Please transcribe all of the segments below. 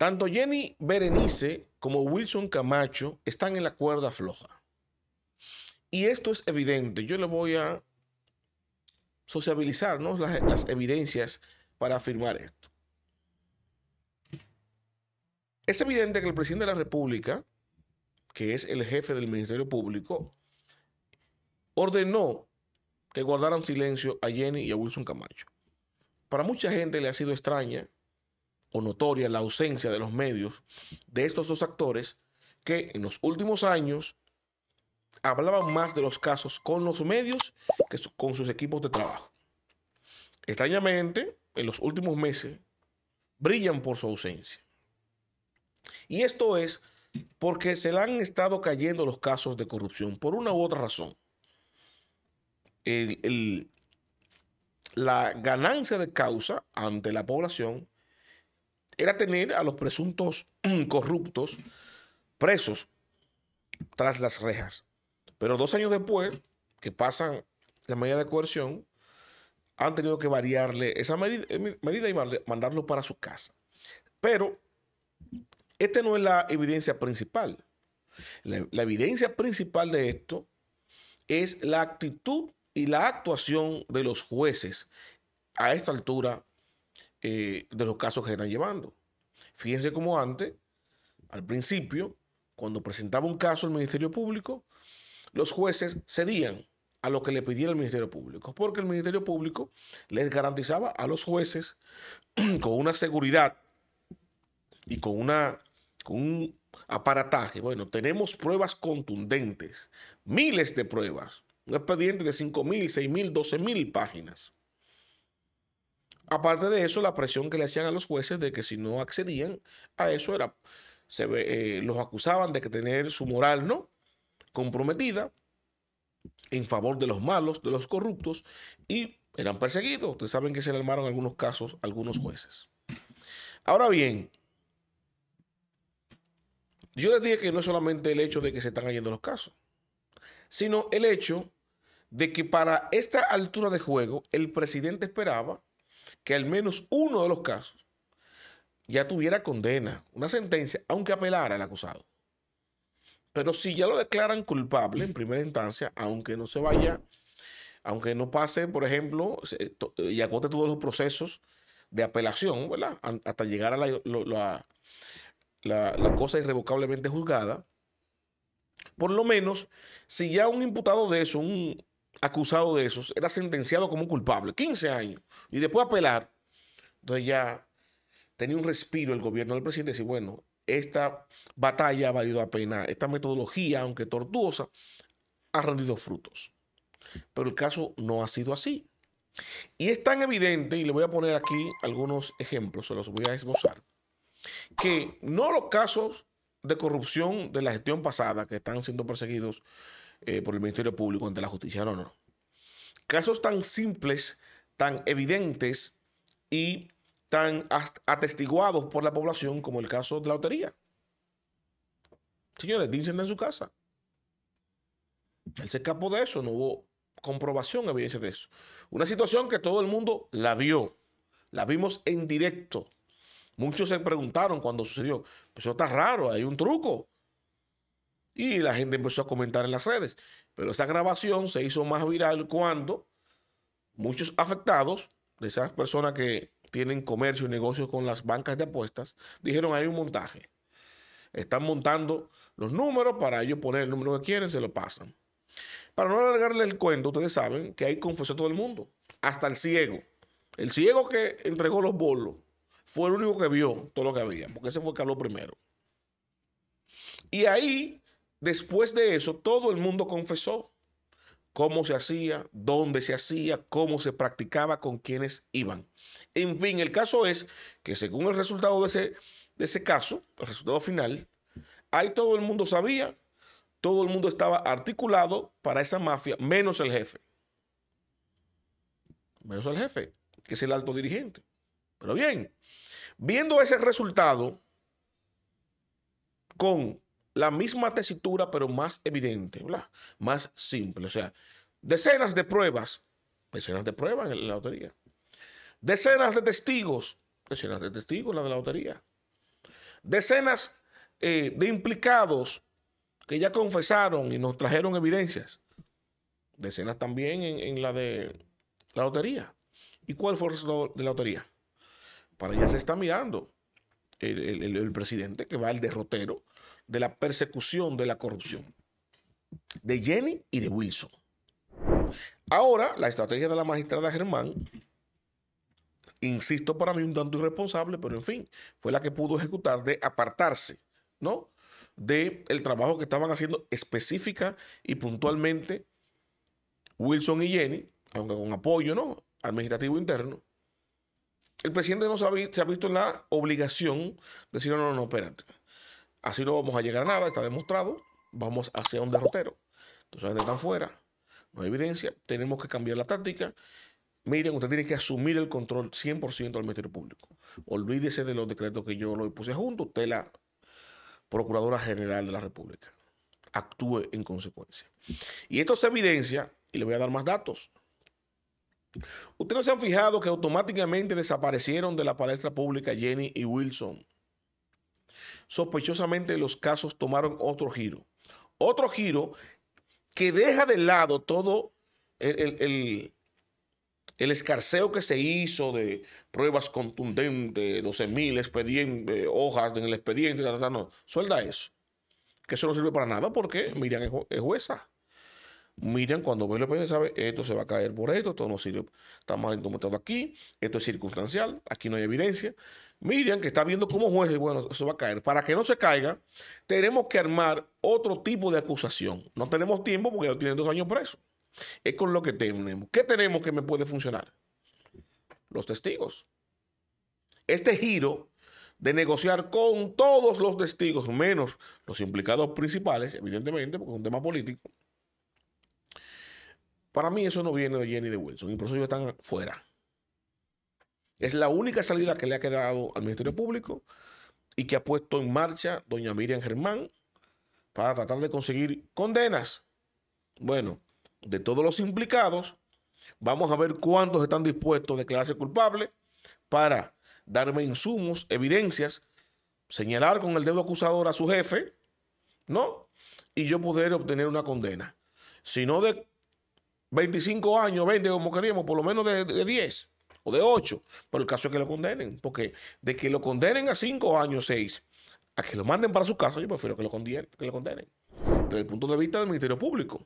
Tanto Jenny Berenice como Wilson Camacho están en la cuerda floja. Y esto es evidente. Yo le voy a sociabilizar las, las evidencias para afirmar esto. Es evidente que el presidente de la República, que es el jefe del Ministerio Público, ordenó que guardaran silencio a Jenny y a Wilson Camacho. Para mucha gente le ha sido extraña o notoria la ausencia de los medios de estos dos actores que en los últimos años hablaban más de los casos con los medios que con sus equipos de trabajo. Extrañamente, en los últimos meses, brillan por su ausencia. Y esto es porque se le han estado cayendo los casos de corrupción por una u otra razón. la ganancia de causa ante la población era tener a los presuntos corruptos presos tras las rejas. Pero dos años después, que pasan la medida de coerción, han tenido que variarle esa medida, eh, y mandarlo para su casa. Pero esta no es la evidencia principal. la evidencia principal de esto es la actitud y la actuación de los jueces a esta altura eh, de los casos que eran llevando. Fíjense como antes, al principio, cuando presentaba un caso el Ministerio Público, los jueces cedían a lo que le pidiera el Ministerio Público, porque el Ministerio Público les garantizaba a los jueces con una seguridad y con, una, con un aparataje. Bueno, tenemos pruebas contundentes, miles de pruebas, un expediente de 5.000, 6.000, 12.000 páginas. Aparte de eso, la presión que le hacían a los jueces de que si no accedían a eso era, se eh, los acusaban de que tener su moral no comprometida en favor de los malos, de los corruptos y eran perseguidos. Ustedes saben que se le armaron algunos casos, algunos jueces. Ahora bien, yo les dije que no es solamente el hecho de que se están cayendo los casos, sino el hecho de que para esta altura de juego el presidente esperaba que al menos uno de los casos ya tuviera condena, una sentencia, aunque apelara el acusado. Pero si ya lo declaran culpable en primera instancia, aunque no se vaya, aunque no pase, por ejemplo, eh, y acote todos los procesos de apelación, ¿verdad? Hasta llegar a la cosa irrevocablemente juzgada, por lo menos, si ya un imputado de eso, un, acusado de esos era sentenciado como culpable, 15 años, y después apelar. Entonces ya tenía un respiro el gobierno del presidente y bueno, esta batalla ha valido la pena, esta metodología, aunque tortuosa, ha rendido frutos. Pero el caso no ha sido así. Y es tan evidente, y le voy a poner aquí algunos ejemplos, se los voy a esbozar, que no los casos de corrupción de la gestión pasada que están siendo perseguidos eh, por el Ministerio Público ante la justicia. No, no. Casos tan simples, tan evidentes y tan atestiguados por la población como el caso de la lotería. Señores, dicen en su casa. Él se escapó de eso, no hubo comprobación, evidencia de eso. Una situación que todo el mundo la vio, la vimos en directo. Muchos se preguntaron cuando sucedió, pues eso está raro, hay un truco y la gente empezó a comentar en las redes. Pero esa grabación se hizo más viral cuando muchos afectados de esas personas que tienen comercio y negocios con las bancas de apuestas dijeron hay un montaje. Están montando los números para ellos poner el número que quieren, se lo pasan. Para no alargarle el cuento, ustedes saben que ahí confesó todo el mundo, hasta el ciego. El ciego que entregó los bolos fue el único que vio todo lo que había, porque ese fue Carlos primero. Y ahí Después de eso, todo el mundo confesó cómo se hacía, dónde se hacía, cómo se practicaba, con quiénes iban. En fin, el caso es que según el resultado de ese, de ese caso, el resultado final, ahí todo el mundo sabía, todo el mundo estaba articulado para esa mafia, menos el jefe. Menos el jefe, que es el alto dirigente. Pero bien, viendo ese resultado con la misma tesitura, pero más evidente, más simple. O sea, decenas de pruebas, decenas de pruebas en la lotería. Decenas de testigos, decenas de testigos en la de la lotería. Decenas eh, de implicados que ya confesaron y nos trajeron evidencias. Decenas también en, la de la lotería. ¿Y cuál fue el de la lotería? Para ella se está mirando el, el presidente que va al derrotero de la persecución de la corrupción de Jenny y de Wilson. Ahora, la estrategia de la magistrada Germán, insisto, para mí un tanto irresponsable, pero en fin, fue la que pudo ejecutar de apartarse, ¿no? De el trabajo que estaban haciendo específica y puntualmente Wilson y Jenny, aunque con apoyo, ¿no? Administrativo interno. El presidente no se ha, ha visto la obligación de decir, no, no, no, espérate Así no vamos a llegar a nada, está demostrado. Vamos hacia un derrotero. Entonces, están fuera, no hay evidencia. Tenemos que cambiar la táctica. Miren, usted tiene que asumir el control 100% del Ministerio Público. Olvídese de los decretos que yo lo puse junto. Usted, la Procuradora General de la República, actúe en consecuencia. Y esto se evidencia, y le voy a dar más datos. Ustedes no se han fijado que automáticamente desaparecieron de la palestra pública Jenny y Wilson sospechosamente los casos tomaron otro giro. Otro giro que deja de lado todo el, el, escarceo que se hizo de pruebas contundentes, 12.000 expedientes, hojas en el expediente, suelda eso. Que eso no sirve para nada porque Miriam es, jueza. Miriam cuando ve el expediente sabe, esto se va a caer por esto, esto no sirve, está mal aquí, esto es circunstancial, aquí no hay evidencia. Miriam, que está viendo como juez, y bueno, eso va a caer. Para que no se caiga, tenemos que armar otro tipo de acusación. No tenemos tiempo porque ya tienen dos años preso. Es con lo que tenemos. ¿Qué tenemos que me puede funcionar? Los testigos. Este giro de negociar con todos los testigos, menos los implicados principales, evidentemente, porque es un tema político. Para mí eso no viene de Jenny de Wilson. Y por ellos están fuera. Es la única salida que le ha quedado al Ministerio Público y que ha puesto en marcha doña Miriam Germán para tratar de conseguir condenas. Bueno, de todos los implicados, vamos a ver cuántos están dispuestos a declararse culpables para darme insumos, evidencias, señalar con el dedo acusador a su jefe, ¿no? Y yo poder obtener una condena. Si no de 25 años, 20, como queríamos, por lo menos de 10 o de ocho. por el caso es que lo condenen, porque de que lo condenen a cinco años, seis, a que lo manden para su casa, yo prefiero que lo condenen, que lo condenen desde el punto de vista del Ministerio Público.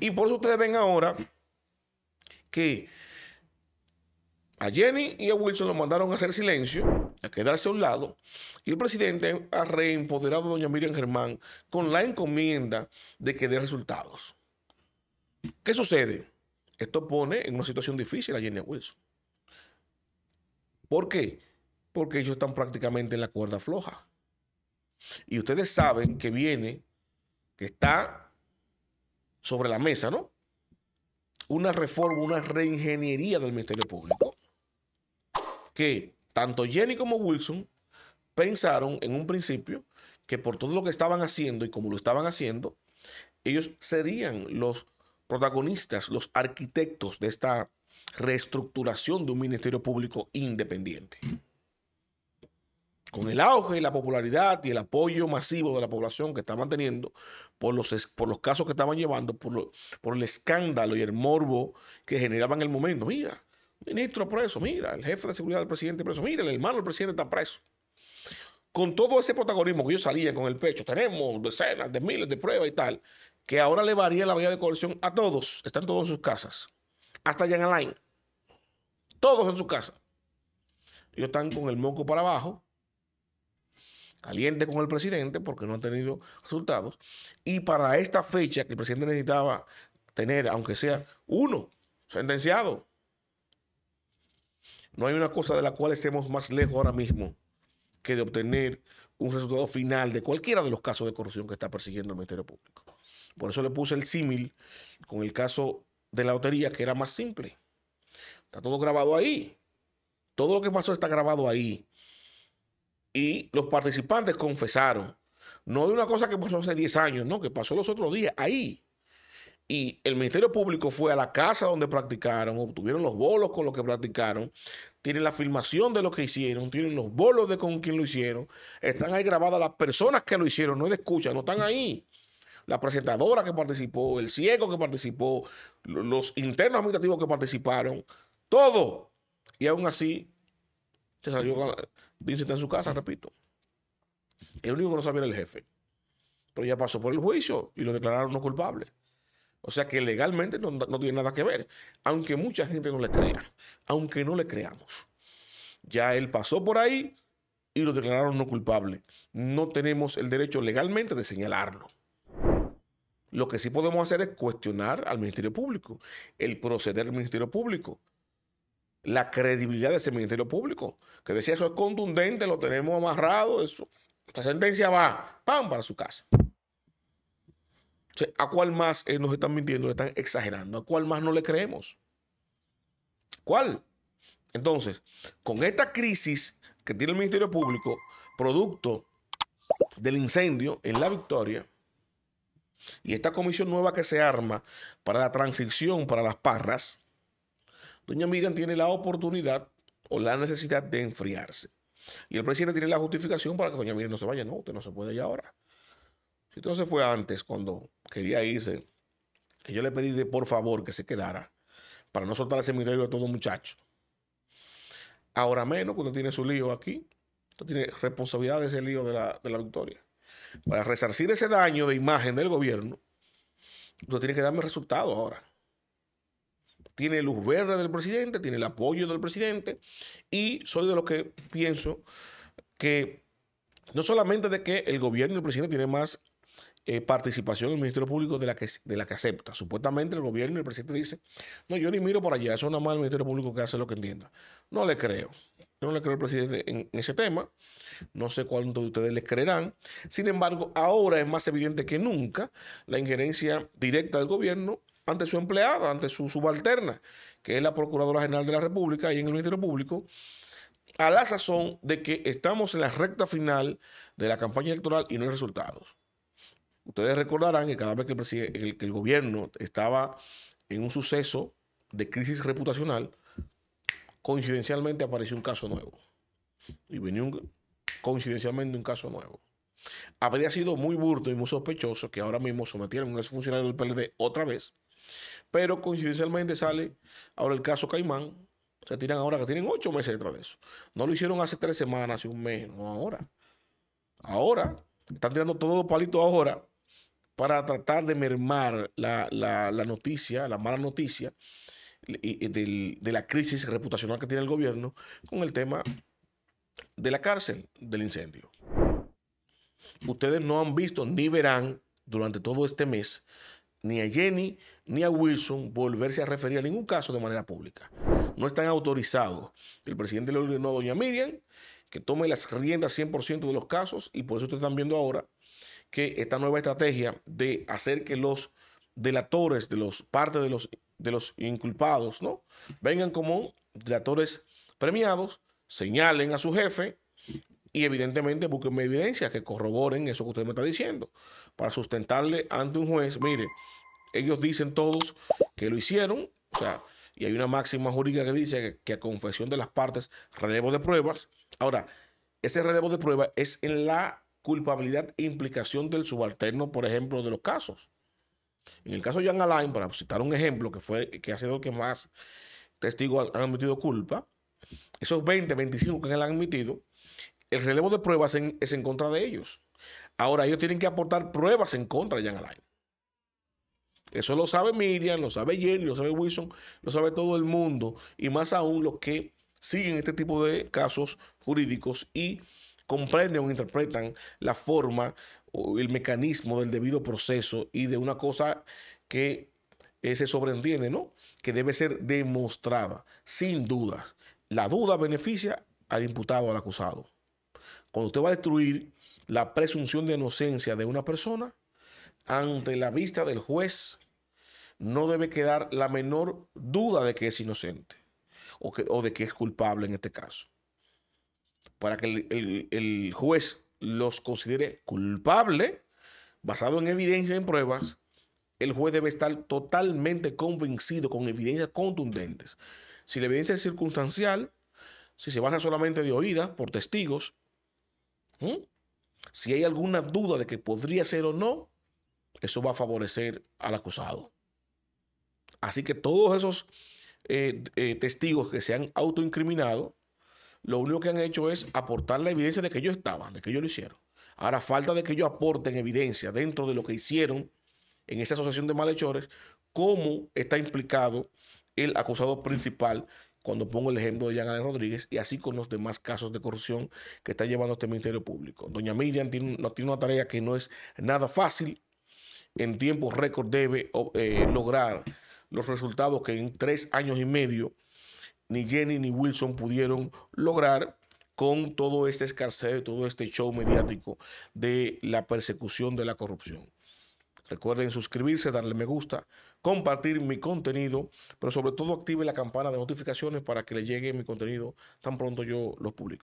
Y por eso ustedes ven ahora que a Jenny y a Wilson lo mandaron a hacer silencio, a quedarse a un lado, y el presidente ha reempoderado a doña Miriam Germán con la encomienda de que dé resultados. ¿Qué sucede? Esto pone en una situación difícil a Jenny Wilson. ¿Por qué? Porque ellos están prácticamente en la cuerda floja. Y ustedes saben que viene, que está sobre la mesa, ¿no? Una reforma, una reingeniería del Ministerio Público. Que tanto Jenny como Wilson pensaron en un principio que por todo lo que estaban haciendo y como lo estaban haciendo, ellos serían los protagonistas, los arquitectos de esta reestructuración de un Ministerio Público independiente. Con el auge y la popularidad y el apoyo masivo de la población que estaban teniendo por los, por los casos que estaban llevando, por, por el escándalo y el morbo que generaban en el momento. Mira, ministro preso, mira, el jefe de seguridad del presidente preso, mira, el hermano del presidente está preso. Con todo ese protagonismo que yo salía con el pecho, tenemos decenas de miles de pruebas y tal, que ahora le varía la vía de coerción a todos, están todos en sus casas, hasta Jan Alain todos en su casa. Ellos están con el moco para abajo, caliente con el presidente porque no han tenido resultados. Y para esta fecha que el presidente necesitaba tener, aunque sea uno, sentenciado. No hay una cosa de la cual estemos más lejos ahora mismo que de obtener un resultado final de cualquiera de los casos de corrupción que está persiguiendo el Ministerio Público. Por eso le puse el símil con el caso de la lotería, que era más simple. Está todo grabado ahí. Todo lo que pasó está grabado ahí. Y los participantes confesaron. No de una cosa que pasó hace 10 años, no, que pasó los otros días ahí. Y el Ministerio Público fue a la casa donde practicaron, obtuvieron los bolos con los que practicaron, tienen la filmación de lo que hicieron, tienen los bolos de con quién lo hicieron, están ahí grabadas las personas que lo hicieron, no es de escucha, no están ahí. La presentadora que participó, el ciego que participó, los internos administrativos que participaron, todo. Y aún así, se salió Vince está en su casa, repito. El único que no sabía era el jefe. Pero ya pasó por el juicio y lo declararon no culpable. O sea que legalmente no, no tiene nada que ver. Aunque mucha gente no le crea. Aunque no le creamos. Ya él pasó por ahí y lo declararon no culpable. No tenemos el derecho legalmente de señalarlo. Lo que sí podemos hacer es cuestionar al Ministerio Público, el proceder del Ministerio Público la credibilidad de ese Ministerio Público, que decía eso es contundente, lo tenemos amarrado, Esta sentencia va, ¡pam!, para su casa. ¿A cuál más eh, nos están mintiendo, le están exagerando? ¿A cuál más no le creemos? ¿Cuál? Entonces, con esta crisis que tiene el Ministerio Público, producto del incendio en la victoria, y esta comisión nueva que se arma para la transición para las parras, doña Miriam tiene la oportunidad o la necesidad de enfriarse. Y el presidente tiene la justificación para que doña Miriam no se vaya. No, usted no se puede ir ahora. Si usted no se fue antes, cuando quería irse, que yo le pedí de por favor que se quedara, para no soltar ese seminario a todo muchacho. Ahora menos cuando tiene su lío aquí, usted tiene responsabilidad de ese lío de la, de la victoria. Para resarcir ese daño de imagen del gobierno, usted tiene que darme resultados ahora tiene luz verde del presidente, tiene el apoyo del presidente y soy de los que pienso que no solamente de que el gobierno y el presidente tienen más eh, participación participación el Ministerio Público de la, que, de la que acepta. Supuestamente el gobierno y el presidente dice, no, yo ni miro por allá, eso nada más el Ministerio Público que hace lo que entienda. No le creo. Yo no le creo al presidente en, ese tema. No sé cuánto de ustedes les creerán. Sin embargo, ahora es más evidente que nunca la injerencia directa del gobierno ante su empleada, ante su subalterna, que es la Procuradora General de la República y en el Ministerio Público, a la sazón de que estamos en la recta final de la campaña electoral y no hay resultados. Ustedes recordarán que cada vez que el, gobierno estaba en un suceso de crisis reputacional, coincidencialmente apareció un caso nuevo. Y venía coincidencialmente un caso nuevo. Habría sido muy burdo y muy sospechoso que ahora mismo sometieran a un funcionario del PLD otra vez pero coincidencialmente sale ahora el caso Caimán. Se tiran ahora que tienen ocho meses detrás de eso. No lo hicieron hace tres semanas, hace un mes, no ahora. Ahora están tirando todos los palitos ahora para tratar de mermar la, noticia, la mala noticia de la crisis reputacional que tiene el gobierno con el tema de la cárcel, del incendio. Ustedes no han visto ni verán durante todo este mes ni a Jenny ni a Wilson volverse a referir a ningún caso de manera pública. No están autorizados. El presidente le ordenó a doña Miriam que tome las riendas 100% de los casos y por eso ustedes están viendo ahora que esta nueva estrategia de hacer que los delatores de los parte de los de los inculpados, ¿no? Vengan como delatores premiados, señalen a su jefe y evidentemente busquen evidencia, que corroboren eso que usted me está diciendo para sustentarle ante un juez, mire, ellos dicen todos que lo hicieron, o sea, y hay una máxima jurídica que dice que, a confesión de las partes, relevo de pruebas. Ahora, ese relevo de pruebas es en la culpabilidad e implicación del subalterno, por ejemplo, de los casos. En el caso de Jan Alain, para citar un ejemplo que, fue, que ha sido el que más testigos han admitido culpa, esos 20, 25 que él han admitido, el relevo de pruebas es en contra de ellos. Ahora ellos tienen que aportar pruebas en contra de Jan Alain. Eso lo sabe Miriam, lo sabe Jenny, lo sabe Wilson, lo sabe todo el mundo y más aún los que siguen este tipo de casos jurídicos y comprenden o interpretan la forma o el mecanismo del debido proceso y de una cosa que eh, se sobreentiende, ¿no? Que debe ser demostrada, sin dudas. La duda beneficia al imputado, al acusado. Cuando usted va a destruir la presunción de inocencia de una persona ante la vista del juez no debe quedar la menor duda de que es inocente o, de que es culpable en este caso. Para que el, juez los considere culpable, basado en evidencia y en pruebas, el juez debe estar totalmente convencido con evidencias contundentes. Si la evidencia es circunstancial, si se baja solamente de oídas por testigos, si hay alguna duda de que podría ser o no, eso va a favorecer al acusado. Así que todos esos eh, eh, testigos que se han autoincriminado, lo único que han hecho es aportar la evidencia de que ellos estaban, de que ellos lo hicieron. Ahora falta de que ellos aporten evidencia dentro de lo que hicieron en esa asociación de malhechores, cómo está implicado el acusado principal cuando pongo el ejemplo de Jean Rodríguez y así con los demás casos de corrupción que está llevando este Ministerio Público. Doña Miriam tiene, tiene una tarea que no es nada fácil. En tiempos récord debe eh, lograr los resultados que en tres años y medio ni Jenny ni Wilson pudieron lograr con todo este escarceo, todo este show mediático de la persecución de la corrupción. Recuerden suscribirse, darle me gusta, compartir mi contenido, pero sobre todo active la campana de notificaciones para que le llegue mi contenido tan pronto yo lo publico.